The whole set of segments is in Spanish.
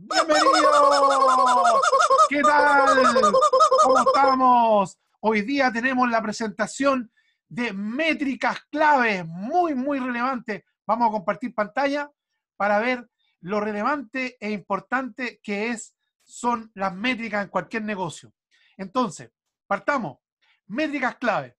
¡Bienvenidos! ¿Qué tal? ¿Cómo estamos? Hoy día tenemos la presentación de métricas clave, muy, muy relevantes. Vamos a compartir pantalla para ver lo relevante e importante que es, son las métricas en cualquier negocio. Entonces, partamos. Métricas clave.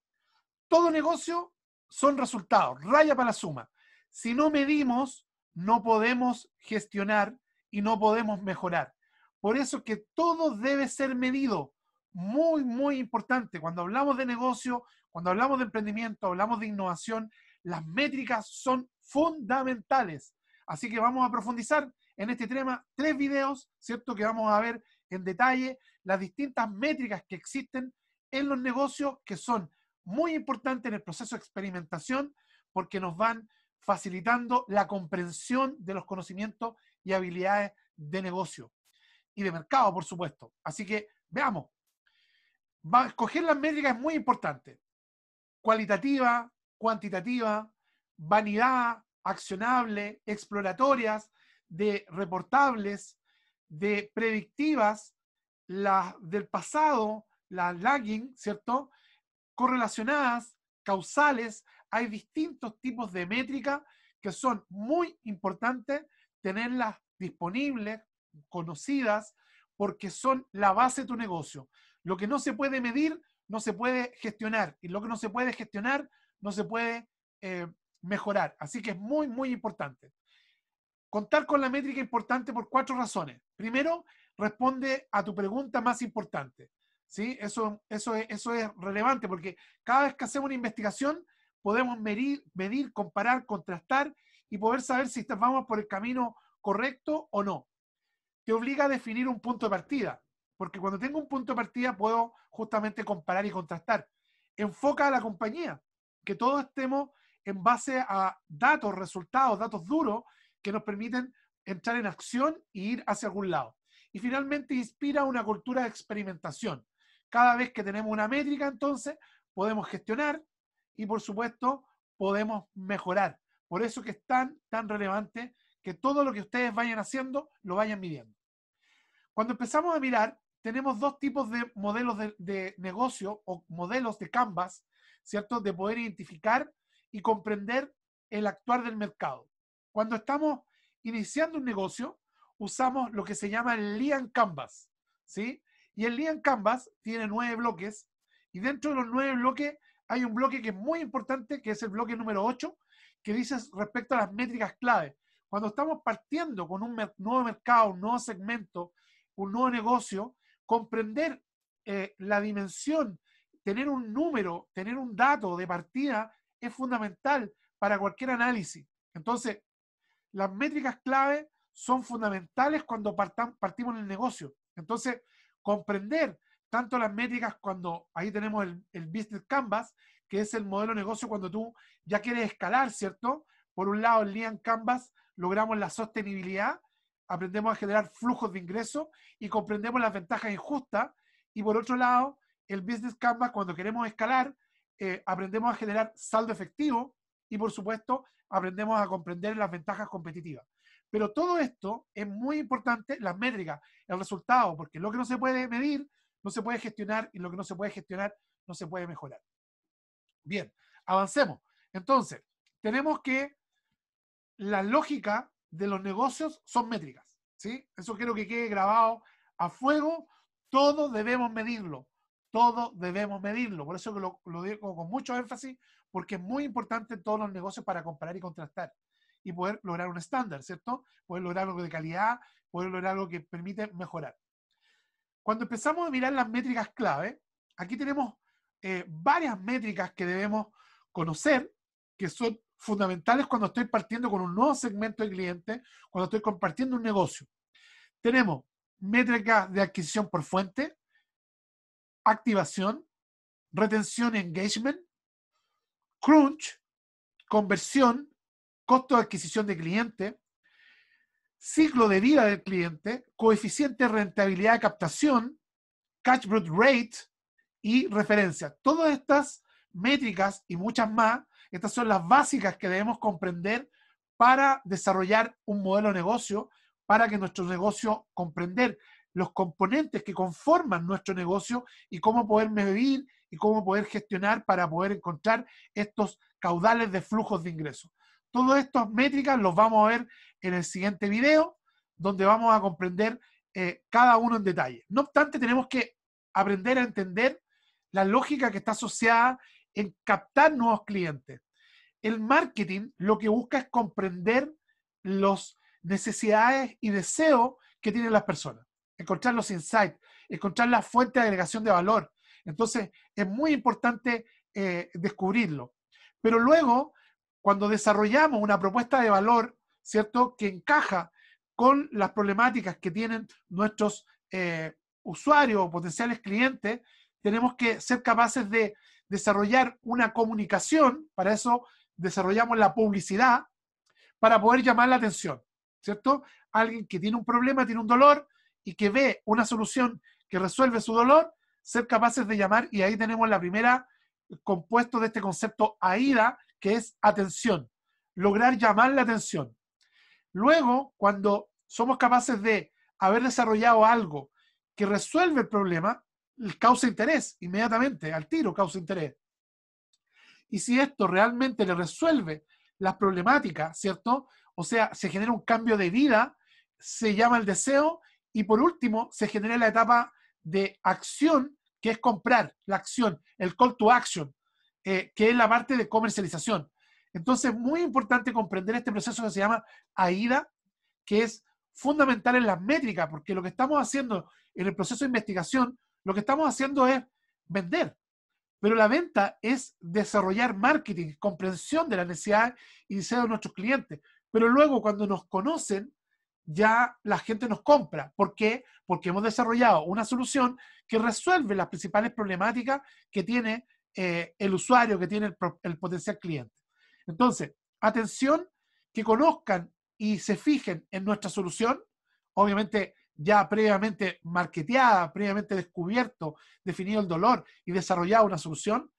Todo negocio son resultados, raya para la suma. Si no medimos, no podemos gestionar y no podemos mejorar. Por eso que todo debe ser medido. Muy, muy importante. Cuando hablamos de negocio, cuando hablamos de emprendimiento, hablamos de innovación, las métricas son fundamentales. Así que vamos a profundizar en este tema tres videos, ¿cierto? Que vamos a ver en detalle las distintas métricas que existen en los negocios que son muy importantes en el proceso de experimentación porque nos van facilitando la comprensión de los conocimientos y habilidades de negocio y de mercado, por supuesto. Así que veamos. Va, escoger las métricas es muy importante. Cualitativa, cuantitativa, vanidad, accionable, exploratorias, de reportables, de predictivas, las del pasado, las lagging, ¿cierto? Correlacionadas, causales. Hay distintos tipos de métrica que son muy importantes tenerlas disponibles, conocidas, porque son la base de tu negocio. Lo que no se puede medir, no se puede gestionar. Y lo que no se puede gestionar, no se puede eh, mejorar. Así que es muy, muy importante. Contar con la métrica es importante por cuatro razones. Primero, responde a tu pregunta más importante. ¿sí? Eso, eso, es, eso es relevante porque cada vez que hacemos una investigación podemos medir, medir comparar, contrastar y poder saber si vamos por el camino correcto o no. Te obliga a definir un punto de partida, porque cuando tengo un punto de partida puedo justamente comparar y contrastar. Enfoca a la compañía, que todos estemos en base a datos, resultados, datos duros que nos permiten entrar en acción y ir hacia algún lado. Y finalmente inspira una cultura de experimentación. Cada vez que tenemos una métrica, entonces, podemos gestionar y, por supuesto, podemos mejorar. Por eso que es tan, tan relevante que todo lo que ustedes vayan haciendo lo vayan midiendo. Cuando empezamos a mirar, tenemos dos tipos de modelos de, negocio o modelos de canvas, ¿cierto? De poder identificar y comprender el actuar del mercado. Cuando estamos iniciando un negocio, usamos lo que se llama el Lean Canvas, ¿sí? Y el Lean Canvas tiene nueve bloques y dentro de los nueve bloques hay un bloque que es muy importante, que es el bloque número ocho que dices respecto a las métricas clave. Cuando estamos partiendo con un nuevo mercado, un nuevo segmento, un nuevo negocio, comprender eh, la dimensión, tener un número, tener un dato de partida es fundamental para cualquier análisis. Entonces, las métricas clave son fundamentales cuando partimos en el negocio. Entonces, comprender tanto las métricas cuando ahí tenemos el, Business Canvas, que es el modelo de negocio cuando tú ya quieres escalar, ¿cierto? Por un lado, el Lean Canvas logramos la sostenibilidad, aprendemos a generar flujos de ingresos y comprendemos las ventajas injustas. Y por otro lado, el Business Canvas, cuando queremos escalar, eh, aprendemos a generar saldo efectivo y, por supuesto, aprendemos a comprender las ventajas competitivas. Pero todo esto es muy importante, las métricas, el resultado, porque lo que no se puede medir no se puede gestionar y lo que no se puede gestionar no se puede mejorar. Bien, avancemos. Entonces, tenemos que la lógica de los negocios son métricas, ¿sí? Eso quiero que quede grabado a fuego. Todos debemos medirlo, todo debemos medirlo. Por eso lo, digo con mucho énfasis, porque es muy importante en todos los negocios para comparar y contrastar y poder lograr un estándar, ¿cierto? Poder lograr algo de calidad, poder lograr algo que permite mejorar. Cuando empezamos a mirar las métricas clave, aquí tenemos eh, varias métricas que debemos conocer, que son fundamentales cuando estoy partiendo con un nuevo segmento de cliente, cuando estoy compartiendo un negocio. Tenemos métricas de adquisición por fuente, activación, retención y engagement, crunch, conversión, costo de adquisición de cliente, ciclo de vida del cliente, coeficiente de rentabilidad de captación, catch rate y referencia. Todas estas métricas y muchas más, estas son las básicas que debemos comprender para desarrollar un modelo de negocio, para que nuestro negocio comprender los componentes que conforman nuestro negocio y cómo poder medir y cómo poder gestionar para poder encontrar estos caudales de flujos de ingresos. Todas estas métricas los vamos a ver en el siguiente video, donde vamos a comprender eh, cada uno en detalle. No obstante, tenemos que aprender a entender la lógica que está asociada en captar nuevos clientes. El marketing lo que busca es comprender las necesidades y deseos que tienen las personas, encontrar los insights, encontrar la fuente de agregación de valor. Entonces, es muy importante eh, descubrirlo. Pero luego cuando desarrollamos una propuesta de valor, ¿cierto?, que encaja con las problemáticas que tienen nuestros eh, usuarios o potenciales clientes, tenemos que ser capaces de desarrollar una comunicación, para eso desarrollamos la publicidad, para poder llamar la atención, ¿cierto? Alguien que tiene un problema, tiene un dolor y que ve una solución que resuelve su dolor, ser capaces de llamar, y ahí tenemos la primera compuesto de este concepto AIDA, que es atención, lograr llamar la atención. Luego, cuando somos capaces de haber desarrollado algo que resuelve el problema, causa interés inmediatamente, al tiro causa interés. Y si esto realmente le resuelve las problemáticas, ¿cierto? O sea, se genera un cambio de vida, se llama el deseo y por último se genera la etapa de acción, que es comprar la acción, el call to action, eh, que es la parte de comercialización. Entonces, muy importante comprender este proceso que se llama AIDA, que es fundamental en las métricas, porque lo que estamos haciendo en el proceso de investigación, lo que estamos haciendo es vender. Pero la venta es desarrollar marketing, comprensión de la necesidad y deseo de nuestros clientes. Pero luego, cuando nos conocen, ya la gente nos compra. ¿Por qué? Porque hemos desarrollado una solución que resuelve las principales problemáticas que tiene eh, el usuario, que tiene el, potencial cliente. Entonces, atención, que conozcan y se fijen en nuestra solución, obviamente ya previamente marketeada, previamente descubierto, definido el dolor y desarrollado una solución.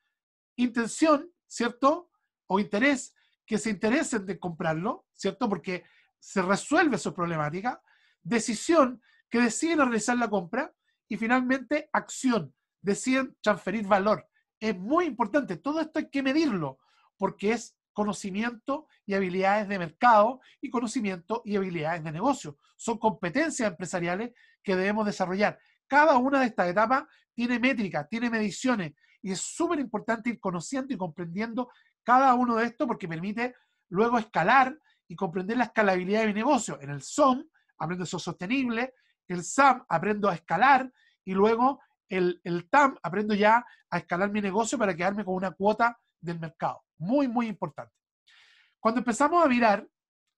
Intención, ¿cierto? O interés, que se interesen de comprarlo, ¿cierto? Porque se resuelve su problemática. Decisión, que deciden realizar la compra. Y finalmente, acción, deciden transferir valor es muy importante. Todo esto hay que medirlo porque es conocimiento y habilidades de mercado y conocimiento y habilidades de negocio. Son competencias empresariales que debemos desarrollar. Cada una de estas etapas tiene métricas, tiene mediciones y es súper importante ir conociendo y comprendiendo cada uno de estos porque permite luego escalar y comprender la escalabilidad de mi negocio. En el SOM aprendo a ser sostenible, el SAM aprendo a escalar y luego el, TAM, aprendo ya a escalar mi negocio para quedarme con una cuota del mercado. Muy, muy importante. Cuando empezamos a mirar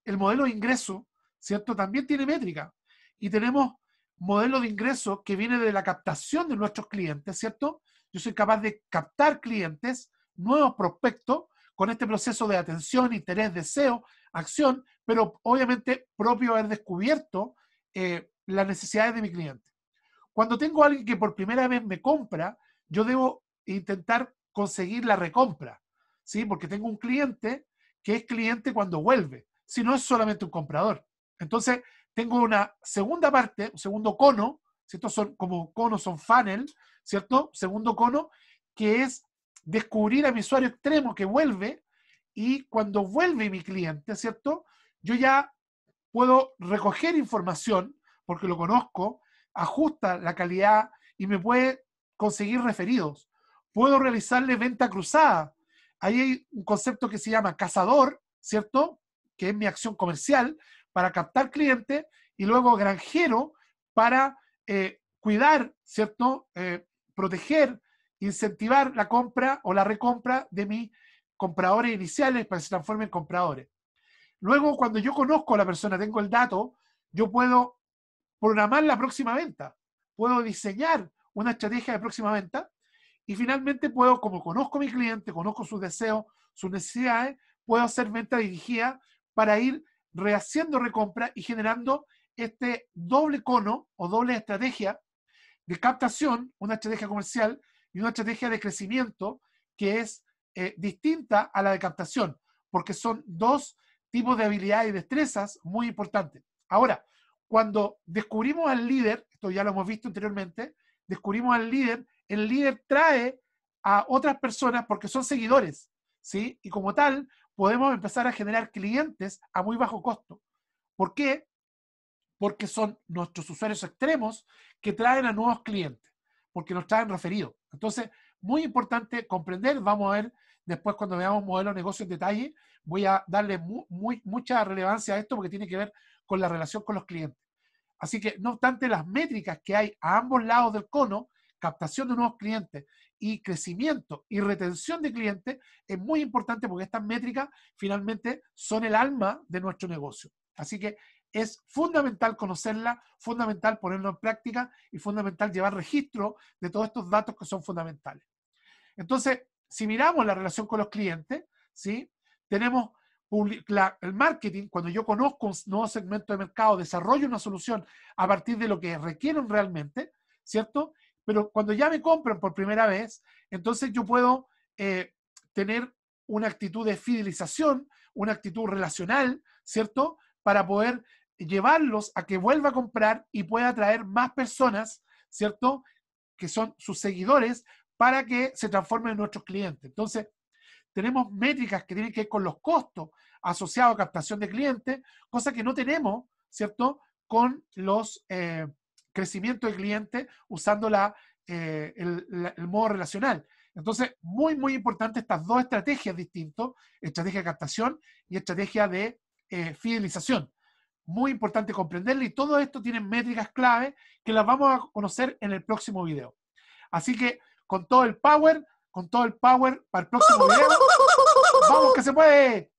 el modelo de ingreso, ¿cierto? También tiene métrica. Y tenemos modelo de ingreso que viene de la captación de nuestros clientes, ¿cierto? Yo soy capaz de captar clientes, nuevos prospectos, con este proceso de atención, interés, deseo, acción, pero obviamente propio haber descubierto eh, las necesidades de mi cliente. Cuando tengo a alguien que por primera vez me compra, yo debo intentar conseguir la recompra, ¿sí? Porque tengo un cliente que es cliente cuando vuelve, si no es solamente un comprador. Entonces, tengo una segunda parte, un segundo cono, ¿cierto? Son como conos, son funnel, ¿cierto? Segundo cono, que es descubrir a mi usuario extremo que vuelve y cuando vuelve mi cliente, ¿cierto? Yo ya puedo recoger información porque lo conozco, ajusta la calidad y me puede conseguir referidos. Puedo realizarle venta cruzada. Ahí hay un concepto que se llama cazador, ¿cierto? Que es mi acción comercial para captar clientes y luego granjero para eh, cuidar, ¿cierto? Eh, proteger, incentivar la compra o la recompra de mis compradores iniciales para que se transformen en compradores. Luego, cuando yo conozco a la persona, tengo el dato, yo puedo programar la próxima venta, puedo diseñar una estrategia de próxima venta y finalmente puedo, como conozco a mi cliente, conozco sus deseos, sus necesidades, puedo hacer venta dirigida para ir rehaciendo recompra y generando este doble cono o doble estrategia de captación, una estrategia comercial y una estrategia de crecimiento que es eh, distinta a la de captación, porque son dos tipos de habilidades y destrezas muy importantes. Ahora, cuando descubrimos al líder, esto ya lo hemos visto anteriormente, descubrimos al líder, el líder trae a otras personas porque son seguidores, ¿sí? Y como tal, podemos empezar a generar clientes a muy bajo costo. ¿Por qué? Porque son nuestros usuarios extremos que traen a nuevos clientes, porque nos traen referidos. Entonces, muy importante comprender, vamos a ver Después, cuando veamos modelo de negocio en detalle, voy a darle muy, mucha relevancia a esto porque tiene que ver con la relación con los clientes. Así que, no obstante las métricas que hay a ambos lados del cono, captación de nuevos clientes y crecimiento y retención de clientes, es muy importante porque estas métricas finalmente son el alma de nuestro negocio. Así que es fundamental conocerla, fundamental ponerlo en práctica y fundamental llevar registro de todos estos datos que son fundamentales. Entonces, si miramos la relación con los clientes, ¿sí? tenemos el marketing, cuando yo conozco un nuevo segmento de mercado, desarrollo una solución a partir de lo que requieren realmente, ¿cierto? Pero cuando ya me compran por primera vez, entonces yo puedo eh, tener una actitud de fidelización, una actitud relacional, ¿cierto? Para poder llevarlos a que vuelva a comprar y pueda atraer más personas, ¿cierto? Que son sus seguidores para que se transformen en nuestros clientes. Entonces, tenemos métricas que tienen que ver con los costos asociados a captación de clientes, cosa que no tenemos, ¿cierto?, con los eh, crecimientos de clientes usando eh, la, el, modo relacional. Entonces, muy, muy importante estas dos estrategias distintas, estrategia de captación y estrategia de eh, fidelización. Muy importante comprenderlo y todo esto tiene métricas clave que las vamos a conocer en el próximo video. Así que con todo el power, con todo el power para el próximo video. ¡Vamos que se puede!